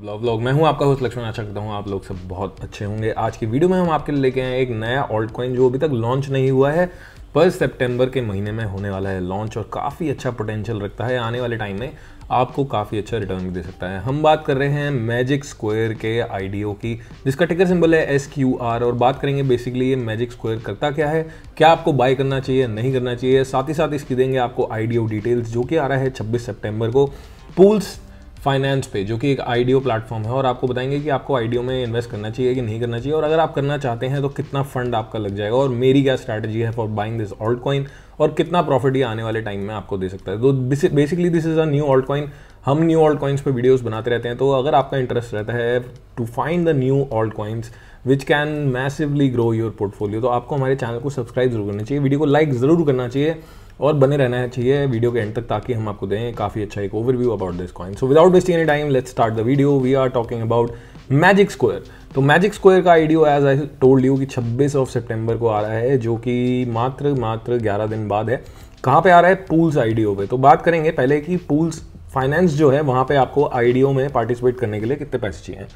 blog blog मैं हूं आपका होस्ट लक्ष्मण आशा करता हूं आप लोग सब बहुत अच्छे होंगे आज की वीडियो में हम आपके लिए लेके आए एक नया ऑल्ट कॉइन जो अभी तक लॉन्च नहीं हुआ है पर सितंबर के महीने में होने वाला है लॉन्च और काफ़ी अच्छा पोटेंशियल रखता है आने वाले टाइम में आपको काफ़ी अच्छा रिटर्न दे सकता है हम बात कर रहे हैं मैजिक स्क्वायर के आई की जिसका टिकर सिंबल है एस क्यू आर और बात करेंगे बेसिकली ये मैजिक स्क्वायर करता क्या है क्या आपको बाय करना चाहिए नहीं करना चाहिए साथ ही साथ इसकी देंगे आपको आई डिटेल्स जो कि आ रहा है छब्बीस सेप्टेम्बर को पूल्स फाइनेंस पे जो कि एक आईडियो प्लेटफॉर्म है और आपको बताएंगे कि आपको आईडियो में इन्वेस्ट करना चाहिए कि नहीं करना चाहिए और अगर आप करना चाहते हैं तो कितना फंड आपका लग जाएगा और मेरी क्या स्ट्रैटेजी है for buying this alt coin और कितना प्रॉफिट ये आने वाले टाइम में आपको दे सकता है तो basically this is a new alt coin हम न्यू ऑल्ट कॉइन्स पर वीडियोज़ बनाते रहते हैं तो अगर आपका इंटरेस्ट रहता है to find the new alt coins which can massively grow your portfolio तो आपको हमारे चैनल को सब्सक्राइब जरूर करना चाहिए वीडियो को लाइक ज़रूर करना चाहिए और बने रहना चाहिए वीडियो के एंड तक ताकि हम आपको दें काफ़ी अच्छा एक overview about this coin so without wasting any time let's start the video we are talking about magic square तो मैजिक स्क्वायर का IDO as I told you कि 26 ऑफ सितंबर को आ रहा है जो कि मात्र मात्र 11 दिन बाद है कहाँ पे आ रहा है पूल्स आइडियो पे तो बात करेंगे पहले कि पूल्स फाइनेंस जो है वहाँ पे आपको आई में पार्टिसिपेट करने के लिए कितने पैसे चाहिए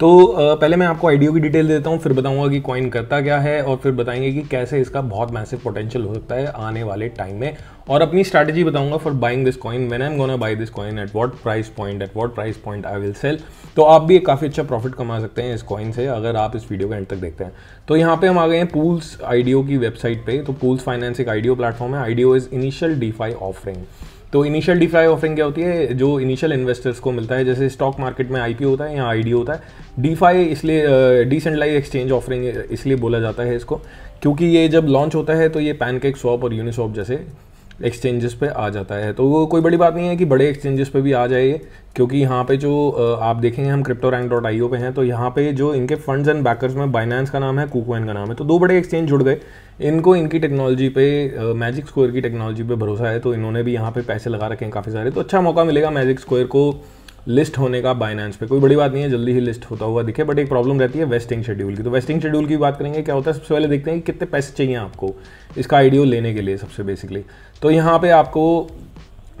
तो पहले मैं आपको आई की डिटेल देता हूँ फिर बताऊँगा कि कॉइन करता क्या है और फिर बताएंगे कि कैसे इसका बहुत मैसिव पोटेंशियल हो सकता है आने वाले टाइम में और अपनी स्ट्रैटेजी बताऊँगा for buying this coin when I am gonna buy this coin at what price point at what price point I will sell तो आप भी एक काफ़ी अच्छा प्रॉफिट कमा सकते हैं इस कॉइन से अगर आप इस वीडियो के एंड तक देखते हैं तो यहाँ पे हम आ गए हैं पूल्स आईडीओ की वेबसाइट पे तो पूल्स फाइनेंस एक डी प्लेटफॉर्म है I is initial DeFi offering तो इनिशियल डीफाई ऑफरिंग क्या होती है जो इनिशियल इन्वेस्टर्स को मिलता है जैसे स्टॉक मार्केट में आईपीओ होता है या आईडी होता है डीफाई इसलिए डिसेंटलाइज एक्सचेंज ऑफरिंग इसलिए बोला जाता है इसको क्योंकि ये जब लॉन्च होता है तो ये पैनकेक स्वॉप और यूनिसॉप जैसे एक्सचेंजेस पे आ जाता है तो वो कोई बड़ी बात नहीं है कि बड़े एक्सचेंजेस पे भी आ जाए क्योंकि यहाँ पे जो आप देखेंगे हम crypto rank dot I O पे हैं तो यहाँ पे जो इनके फंड्स एंड बैकर्स में बाइनेंस का नाम है कुकोइन का नाम है तो दो बड़े एक्सचेंज जुड़ गए इनको इनकी टेक्नोलॉजी पे मैजिक स्क्वायर की टेक्नोलॉजी पे भरोसा है तो इन्होंने भी यहाँ पे पैसे लगा रखे हैं काफ़ी सारे तो अच्छा मौका मिलेगा मैजिक स्क्वायर को लिस्ट होने का बाइनेंस पे कोई बड़ी बात नहीं है जल्दी ही लिस्ट होता हुआ दिखे बट एक प्रॉब्लम रहती है वेस्टिंग शेड्यूल की तो वेस्टिंग शेड्यूल की बात करेंगे क्या होता है सबसे पहले देखते हैं कि कितने पैसे चाहिए आपको इसका आइडियो लेने के लिए सबसे बेसिकली तो यहाँ पे आपको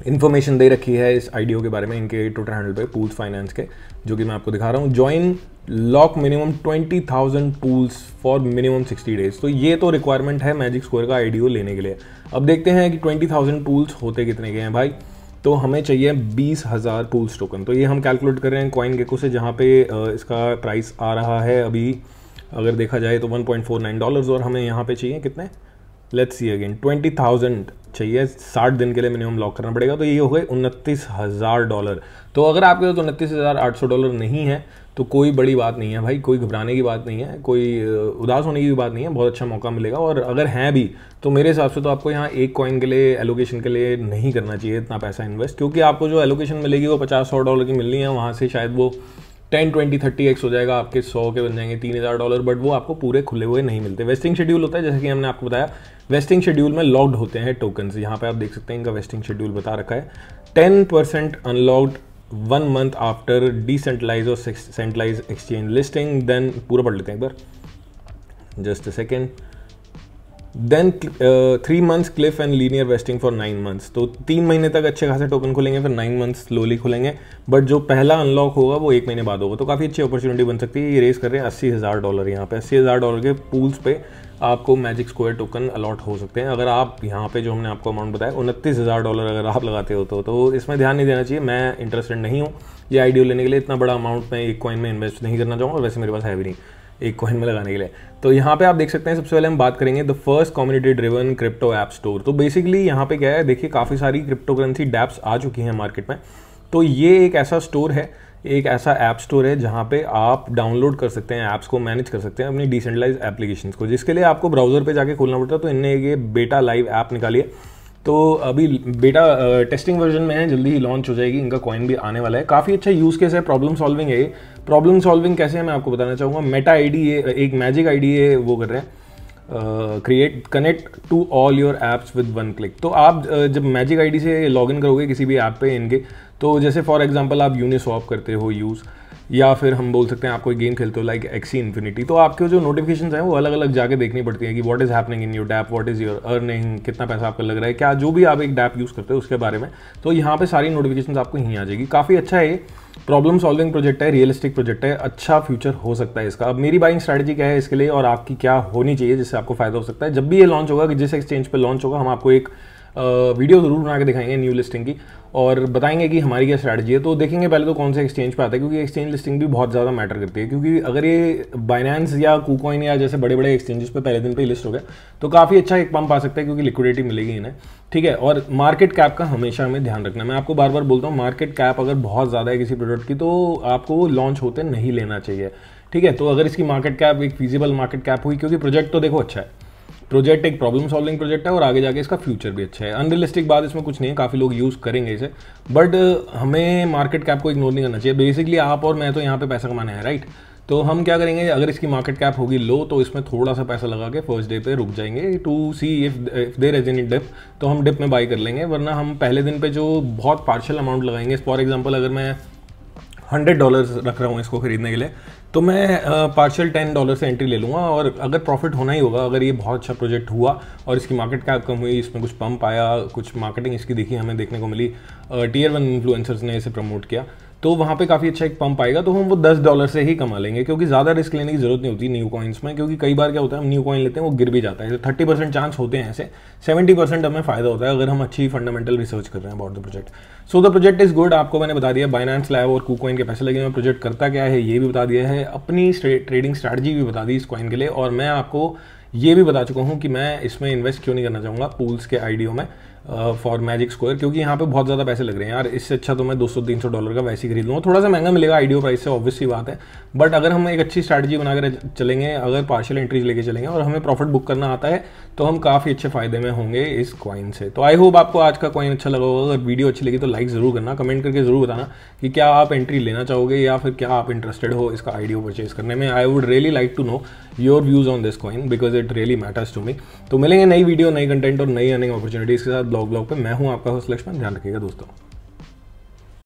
इन्फॉर्मेशन दे रखी है इस आइडियो के बारे में इनके ट्विटर हैंडल पे पूल्स फाइनेंस के जो कि मैं आपको दिखा रहा हूँ join lock minimum twenty thousand pools for minimum sixty days तो ये तो रिक्वायरमेंट है मैजिक स्क्वायर का आइडियो लेने के लिए अब देखते हैं कि ट्वेंटी थाउजेंड पूल्स होते कितने के हैं भाई तो हमें चाहिए बीस हज़ार पूल्स टोकन तो ये हम कैलकुलेट कर रहे हैं कॉइन गेको से जहाँ पे इसका प्राइस आ रहा है अभी अगर देखा जाए तो 1.49 डॉलर्स और हमें यहाँ पे चाहिए कितने let's see again twenty thousand चाहिए साठ दिन के लिए मिनिमम लॉक करना पड़ेगा तो ये हो गए उनतीस हज़ार डॉलर तो अगर आपके पास उनतीस हज़ार आठ सौ डॉलर नहीं है तो कोई बड़ी बात नहीं है भाई कोई घबराने की बात नहीं है कोई उदास होने की बात नहीं है बहुत अच्छा मौका मिलेगा और अगर हैं भी तो मेरे हिसाब से तो आपको यहाँ एक कॉइन के लिए एलोकेशन के लिए नहीं करना चाहिए इतना पैसा इन्वेस्ट क्योंकि आपको जो एलोकेशन मिलेगी वो पचास सौ डॉलर की मिलनी है वहाँ से शायद वो टेन ट्वेंटी थर्टी एक्स हो जाएगा आपके सौ के बन जाएंगे तीन हज़ार डॉलर बट वो आपको पूरे खुले हुए नहीं मिलते वेस्टिंग शेड्यूल होता है जैसे कि हमने आपको बताया वेस्टिंग शेड्यूल में लॉक्ड होते हैं टोकन्स यहाँ पे आप देख सकते हैं इनका वेस्टिंग शेड्यूल बता रखा है ten percent unlocked one month after decentralize और सेंट्रलाइज एक्सचेंज लिस्टिंग देन पूरा पढ़ लेते हैं एक बार just a second then three months cliff and linear vesting for nine months तो तीन महीने तक अच्छे खासे टोकन खुलेंगे फिर नाइन मंथ्स स्लोली खुलेंगे बट जो पहला अनलॉक होगा वो एक महीने बाद होगा तो काफ़ी अच्छी अपॉर्चुनिटी बन सकती है ये रेस कर रहे हैं अस्सी हज़ार डॉलर यहाँ पे अस्सी हज़ार डॉलर के पूल्स पे आपको मैजिक स्क्वायर टोकन अलॉट हो सकते हैं अगर आप यहाँ पे जो हमने आपको अमाउंट बताया उनतीस हज़ार डॉलर अगर आप लगाते हो तो, तो इसमें ध्यान नहीं देना चाहिए मैं इंटरेस्टेड नहीं हूँ ये आइडियो लेने के लिए इतना बड़ा अमाउंट मैं एक कॉइन में इन्वेस्ट नहीं करना चाहूँगा वैसे मेरे पास है भी नहीं एक कॉइन में लगाने के लिए तो यहाँ पे आप देख सकते हैं सबसे पहले हम बात करेंगे the first community driven crypto app store तो बेसिकली यहाँ पे क्या है देखिए काफ़ी सारी क्रिप्टो करेंसी डैप्स आ चुकी हैं मार्केट में तो ये एक ऐसा स्टोर है एक ऐसा ऐप स्टोर है जहाँ पे आप डाउनलोड कर सकते हैं ऐप्स को मैनेज कर सकते हैं अपनी डिसेंट्रलाइज एप्लीकेशन को जिसके लिए आपको ब्राउजर पे जाके खोलना पड़ता है तो इनने ये बेटा लाइव ऐप निकाली है तो अभी बेटा टेस्टिंग वर्जन में है जल्दी ही लॉन्च हो जाएगी इनका कॉइन भी आने वाला है काफ़ी अच्छा यूज़ केस है प्रॉब्लम सॉल्विंग है प्रॉब्लम सॉल्विंग कैसे है मैं आपको बताना चाहूँगा मेटा आई डी एक मैजिक आई डी वो कर रहे हैं create connect to all your apps with one click तो आप uh, जब मैजिक आई से लॉग करोगे किसी भी ऐप पे इनके तो जैसे फॉर एग्जाम्पल आप यूनिसॉप करते हो यूज़ या फिर हम बोल सकते हैं आप कोई गेम खेलते हो लाइक एक्सी इन्फिनिटी तो आपके जो नोटिफिकेशन हैं वो अलग अलग जाके देखनी पड़ती है कि what is happening in your dapp what is your earning कितना पैसा आपका लग रहा है क्या जो भी आप एक डैप यूज़ करते हो उसके बारे में तो यहाँ पर सारी नोटिफिकेशन आपको यहीं आ जाएगी काफ़ी अच्छा है प्रॉब्लम सॉल्विंग प्रोजेक्ट है रियलिस्टिक प्रोजेक्ट है अच्छा फ्यूचर हो सकता है इसका अब मेरी बाइंग स्ट्रैटेजी क्या है इसके लिए और आपकी क्या होनी चाहिए जिससे आपको फायदा हो सकता है जब भी ये लॉन्च होगा कि जिस एक्सचेंज पर लॉन्च होगा हम आपको एक वीडियो ज़रूर बना के दिखाएंगे न्यू लिस्टिंग की और बताएंगे कि हमारी क्या स्ट्रैटेजी है तो देखेंगे पहले तो कौन से एक्सचेंज पे आता है क्योंकि एक्सचेंज लिस्टिंग भी बहुत ज़्यादा मैटर करती है क्योंकि अगर ये बाइनेंस या कूकॉइन या जैसे बड़े बड़े एक्सचेंजेस पे पहले दिन पे लिस्ट हो गया तो काफ़ी अच्छा एक पंप आ सकता है क्योंकि लिक्विडिटी मिलेगी इन्हें ठीक है और मार्केट कैप का हमेशा हमें ध्यान रखना मैं आपको बार बार बोलता हूँ मार्केट कैप अगर बहुत ज़्यादा है किसी प्रोडक्ट की तो आपको लॉन्च होते नहीं लेना चाहिए ठीक है तो अगर इसकी मार्केट कैप एक फिजिबल मार्केट कैप हुई क्योंकि प्रोजेक्ट तो देखो अच्छा है प्रोजेक्ट एक प्रॉब्लम सॉल्विंग प्रोजेक्ट है और आगे जाके इसका फ्यूचर भी अच्छा है अनरियलिस्टिक बात इसमें कुछ नहीं है काफ़ी लोग यूज़ करेंगे इसे बट uh, हमें मार्केट कैप को इग्नोर नहीं करना चाहिए बेसिकली आप और मैं तो यहाँ पे पैसा कमाने है राइट तो हम क्या करेंगे अगर इसकी मार्केट कैप होगी लो तो इसमें थोड़ा सा पैसा लगा के फर्स्ट डे पे रुक जाएंगे to see if there is any dip तो हम डिप में बाई कर लेंगे वरना हम पहले दिन पे जो बहुत पार्शल अमाउंट लगाएंगे फॉर एग्जांपल अगर मैं हंड्रेड डॉलर्स रख रहा हूँ इसको खरीदने के लिए तो मैं पार्शल टेन डॉलर से एंट्री ले लूँगा और अगर प्रॉफिट होना ही होगा अगर ये बहुत अच्छा प्रोजेक्ट हुआ और इसकी मार्केट कैप कम हुई इसमें कुछ पंप आया कुछ मार्केटिंग इसकी देखी हमें देखने को मिली टीयर वन इन्फ्लुएंसर्स ने इसे प्रमोट किया तो वहाँ पे काफ़ी अच्छा एक पंप आएगा तो हम वो दस डॉलर से ही कमा लेंगे क्योंकि ज़्यादा रिस्क लेने की जरूरत नहीं होती न्यू कॉइन्स में क्योंकि कई बार क्या होता है हम न्यू कॉइन लेते हैं वो गिर भी जाता है थर्टी परसेंट चांस होते हैं ऐसे सेवेंटी परसेंट हमें फ़ायदा होता है अगर हम अच्छी फंडामेंटल रिसर्च कर रहे हैं about the project so the project is good आपको मैंने बता दिया बाइनांस लैब और कूकॉइन के पैसे लगे हुए प्रोजेक्ट करता क्या है ये भी बता दिया है अपनी ट्रेडिंग स्ट्रैटेजी भी बता दी इस कॉइन के लिए और मैं आपको ये भी बता चुका हूँ कि मैं इसमें इन्वेस्ट क्यों नहीं करना चाहूँगा पूल्स के आइडियो में फॉर मैजिक स्क्वायर क्योंकि यहाँ पे बहुत ज़्यादा पैसे लग रहे हैं यार इससे अच्छा तो मैं 200-300 डॉलर का वैसे ही खरीद लूँगा थोड़ा सा महंगा मिलेगा आइडियो प्राइस से ऑब्वियसली बात है बट अगर हम एक अच्छी स्ट्रैटेजी बनाकर चलेंगे अगर पार्शियल एंट्रीज लेके चलेंगे और हमें प्रॉफिट बुक करना आता है तो हम काफ़ी अच्छे फायदे में होंगे इस कॉइन से तो आई होप आपको आज का कॉइन अच्छा लगा होगा अगर वीडियो अच्छी लगी तो लाइक ज़रूर करना कमेंट करके ज़रूर बताना कि क्या आप एंट्री लेना चाहोगे या फिर क्या आप इंटरेस्टेड हो इसका आइडियो परचेज करने में I would really like to know your views on this coin because it really matters to me तो मिलेंगे नई वीडियो नई कंटेंट और नई अर्निंग अपॉर्चुनिटीज़ के साथ ब्लॉग ब्लॉग पे मैं हूं आपका होस्ट लक्ष्मण ध्यान रखिएगा दोस्तों